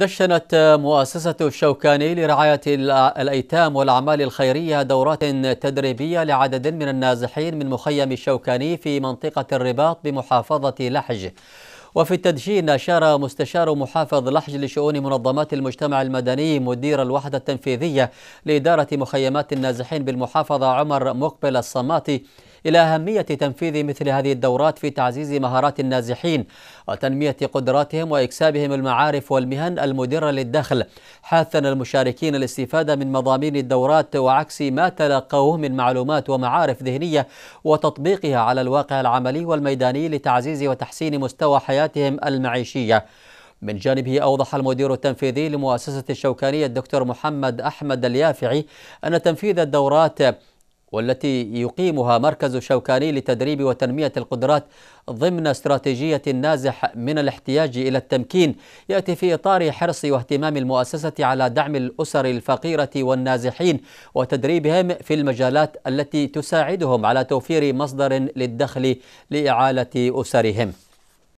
دشنت مؤسسة الشوكاني لرعاية الأيتام والأعمال الخيرية دورات تدريبية لعدد من النازحين من مخيم الشوكاني في منطقة الرباط بمحافظة لحج وفي التدشين أشار مستشار محافظ لحج لشؤون منظمات المجتمع المدني مدير الوحدة التنفيذية لإدارة مخيمات النازحين بالمحافظة عمر مقبل الصماتي إلى أهمية تنفيذ مثل هذه الدورات في تعزيز مهارات النازحين وتنمية قدراتهم وإكسابهم المعارف والمهن المدرة للدخل حاثا المشاركين الاستفادة من مضامين الدورات وعكس ما تلقوه من معلومات ومعارف ذهنية وتطبيقها على الواقع العملي والميداني لتعزيز وتحسين مستوى حياتهم المعيشية من جانبه أوضح المدير التنفيذي لمؤسسة الشوكانية الدكتور محمد أحمد اليافعي أن تنفيذ الدورات والتي يقيمها مركز شوكاني لتدريب وتنمية القدرات ضمن استراتيجية النازح من الاحتياج إلى التمكين يأتي في إطار حرص واهتمام المؤسسة على دعم الأسر الفقيرة والنازحين وتدريبهم في المجالات التي تساعدهم على توفير مصدر للدخل لإعالة أسرهم